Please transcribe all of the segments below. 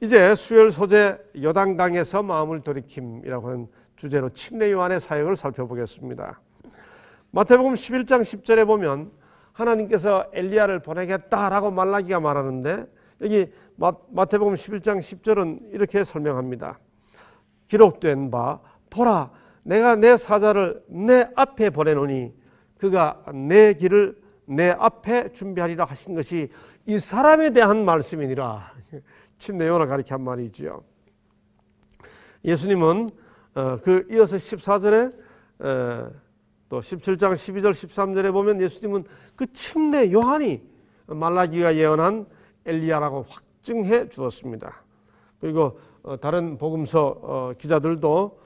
이제 수혈 소재 여당당에서 마음을 돌이킴이라고 하는 주제로 침례 요한의 사역을 살펴보겠습니다. 마태복음 11장 10절에 보면 하나님께서 엘리야를 보내겠다라고 말라기가 말하는데 여기 마태복음 11장 10절은 이렇게 설명합니다. 기록된 바 보라 내가 내 사자를 내 앞에 보내노니 그가 내 길을 내 앞에 준비하리라 하신 것이 이 사람에 대한 말씀이니라. 친내용을 가리켜 한 말이지요. 예수님은 어, 그 이어서 14절에 어, 또 17장 12절 13절에 보면 예수님은 그 침례 요한이 말라기가 예언한 엘리야라고 확증해 주었습니다. 그리고 어, 다른 복음서 기자들도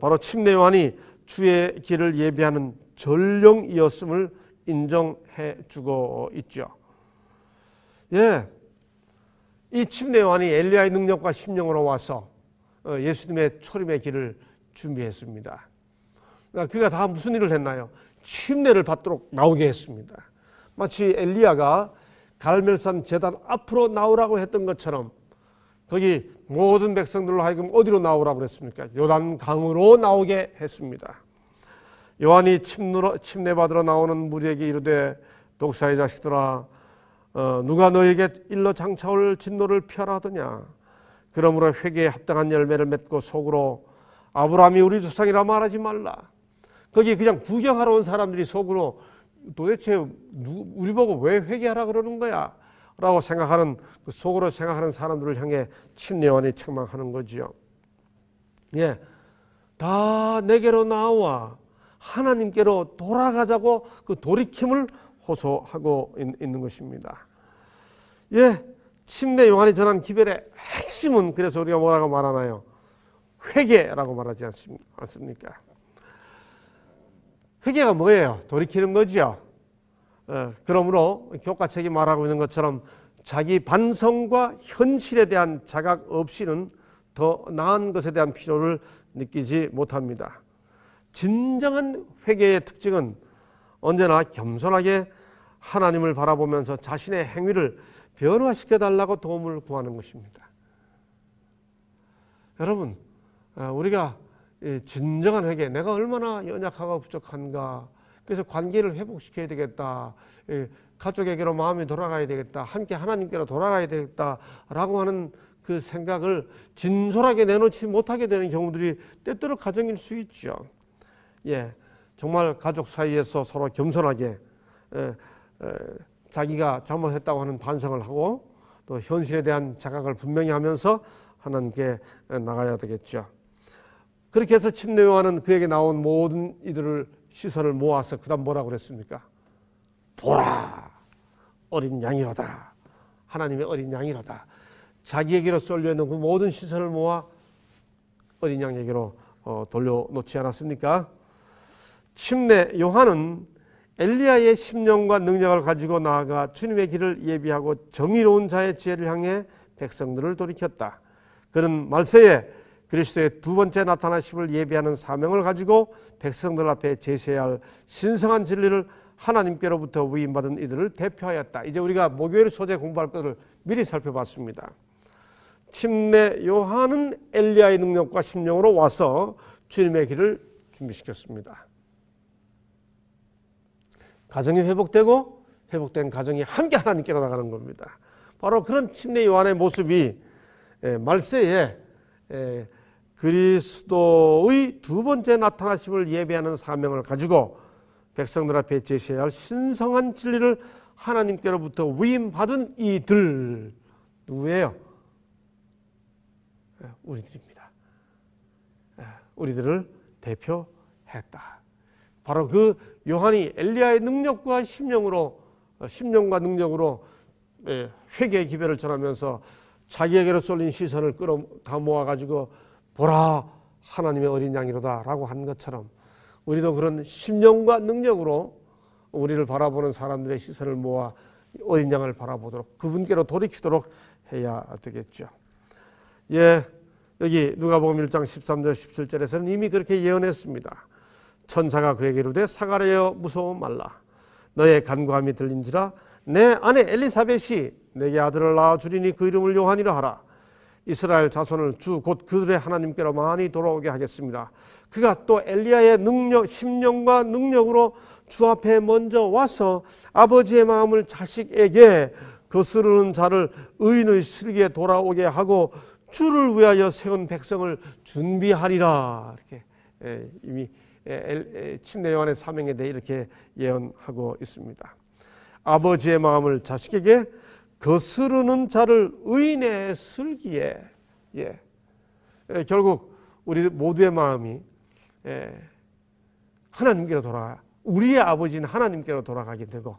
바로 침례 요한이 주의 길을 예비하는 전령이었음을 인정해 주고 있죠. 예, 이 침례요한이 엘리야의 능력과 심령으로 와서 어, 예수님의 초림의 길을 준비했습니다. 그러니까 그가 다 무슨 일을 했나요? 침례를 받도록 나오게 했습니다. 마치 엘리야가 갈멜산 재단 앞으로 나오라고 했던 것처럼 거기 모든 백성들로 하여금 어디로 나오라고 그랬습니까? 요단 강으로 나오게 했습니다. 요한이 침례 받으러 나오는 무리에게 이르되 독사의 자식들아 어, 누가 너에게 일러 장차올 진노를 피하라 하더냐 그러므로 회개에 합당한 열매를 맺고 속으로 아브라함이 우리 조상이라 말하지 말라 거기 그냥 구경하러 온 사람들이 속으로 도대체 우리 보고 왜 회개하라 그러는 거야 라고 생각하는 그 속으로 생각하는 사람들을 향해 친례원이 책망하는 거지요 예, 다 내게로 나와 하나님께로 돌아가자고 그 돌이킴을 호소하고 있는 것입니다. 예, 침례 요한이 전한 기별의 핵심은 그래서 우리가 뭐라고 말하나요? 회개라고 말하지 않습니까? 회개가 뭐예요? 돌이키는 거죠. 어, 그러므로 교과책이 말하고 있는 것처럼 자기 반성과 현실에 대한 자각 없이는 더 나은 것에 대한 필요를 느끼지 못합니다. 진정한 회개의 특징은 언제나 겸손하게 하나님을 바라보면서 자신의 행위를 변화시켜 달라고 도움을 구하는 것입니다. 여러분, 아, 우리가 진정한 회개, 내가 얼마나 연약하고 부족한가, 그래서 관계를 회복시켜야 되겠다, 가족에게로 마음이 돌아가야 되겠다, 함께 하나님께로 돌아가야 되겠다라고 하는 그 생각을 진솔하게 내놓지 못하게 되는 경우들이 때때로 가정일 수 있죠. 예. 정말 가족 사이에서 서로 겸손하게 자기가 잘못했다고 하는 반성을 하고 또 현실에 대한 자각을 분명히 하면서 하나님께 나가야 되겠죠. 그렇게 해서 침례요한은 그에게 나온 모든 이들을 시선을 모아서 그다음 뭐라고 그랬습니까? 보라 어린 양이로다 하나님의 어린 양이로다 자기에게로 쏠려 있는 그 모든 시선을 모아 어린 양에게로 어, 돌려놓지 않았습니까? 침례 요한은 엘리야의 심령과 능력을 가지고 나아가 주님의 길을 예비하고 정의로운 자의 지혜를 향해 백성들을 돌이켰다. 그는 말세에 그리스도의 두 번째 나타나심을 예비하는 사명을 가지고 백성들 앞에 제시해야 할 신성한 진리를 하나님께로부터 위임받은 이들을 대표하였다. 이제 우리가 목요일 소재 공부할 것을 미리 살펴봤습니다. 침례 요한은 엘리야의 능력과 심령으로 와서 주님의 길을 준비시켰습니다. 가정이 회복되고 회복된 가정이 함께 하나님께로 나가는 겁니다. 바로 그런 침례 요한의 모습이 예, 말세에 예, 그리스도의 두 번째 나타나심을 예배하는 사명을 가지고 백성들 앞에 제시해야 할 신성한 진리를 하나님께로부터 위임받은 이들 누구예요? 예, 우리들입니다. 우리들을 대표했다. 바로 그 요한이 엘리야의 능력과 심령으로 어, 심령과 능력으로 예, 회개의 기별을 전하면서 자기에게로 쏠린 시선을 끌어 다 모아 가지고 보라 하나님의 어린 양이로다라고 한 것처럼 우리도 그런 심령과 능력으로 우리를 바라보는 사람들의 시선을 모아 어린 양을 바라보도록 그분께로 돌이키도록 해야 되겠죠. 예, 여기 누가복음 1장 13절 17절에서는 이미 그렇게 예언했습니다. 천사가 그에게로 되 사가랴여 무서워 말라 너의 간구함이 들린지라 내 아내 엘리사벳이 내게 아들을 낳아 주리니 그 이름을 요한이라 하라 이스라엘 자손을 주 곧 그들의 하나님께로 많이 돌아오게 하겠습니다. 그가 또 엘리야의 능력 심령과 능력으로 주 앞에 먼저 와서 아버지의 마음을 자식에게 거스르는 자를 의인의 실기에 돌아오게 하고 주를 위하여 세운 백성을 준비하리라 이렇게 예, 이미 예, 예, 침례 요한의 사명에 대해 이렇게 예언하고 있습니다. 아버지의 마음을 자식에게 거스르는 그 자를 의인의 슬기에 예. 결국 우리 모두의 마음이 예, 하나님께로 돌아 우리의 아버지는 하나님께로 돌아가게 되고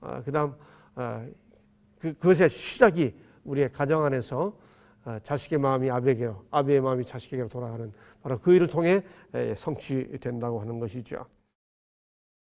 어, 그다음 어, 그, 그것의 시작이 우리의 가정 안에서 어, 자식의 마음이 아베게요. 아베의 마음이 자식에게로 돌아가는 바로 그 일을 통해 성취된다고 하는 것이죠.